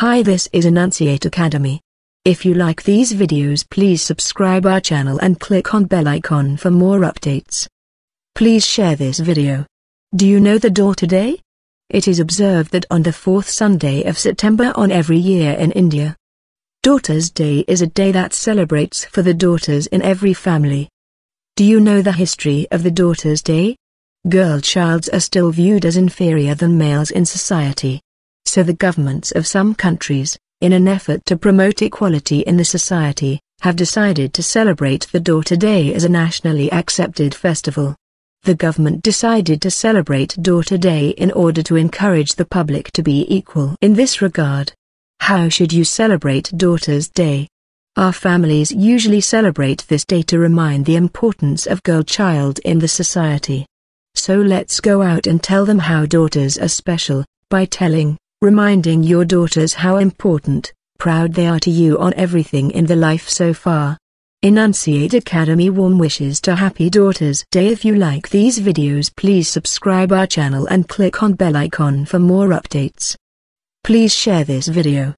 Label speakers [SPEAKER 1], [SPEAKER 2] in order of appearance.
[SPEAKER 1] Hi this is Enunciate Academy. If you like these videos please subscribe our channel and click on bell icon for more updates. Please share this video. Do you know the door today? It is observed that on the fourth Sunday of September on every year in India. Daughters Day is a day that celebrates for the daughters in every family. Do you know the history of the Daughters Day? Girl childs are still viewed as inferior than males in society so the governments of some countries, in an effort to promote equality in the society, have decided to celebrate the Daughter Day as a nationally accepted festival. The government decided to celebrate Daughter Day in order to encourage the public to be equal in this regard. How should you celebrate Daughter's Day? Our families usually celebrate this day to remind the importance of girl child in the society. So let's go out and tell them how daughters are special, by telling reminding your daughters how important, proud they are to you on everything in the life so far. Enunciate Academy warm wishes to happy daughters day if you like these videos please subscribe our channel and click on bell icon for more updates. Please share this video.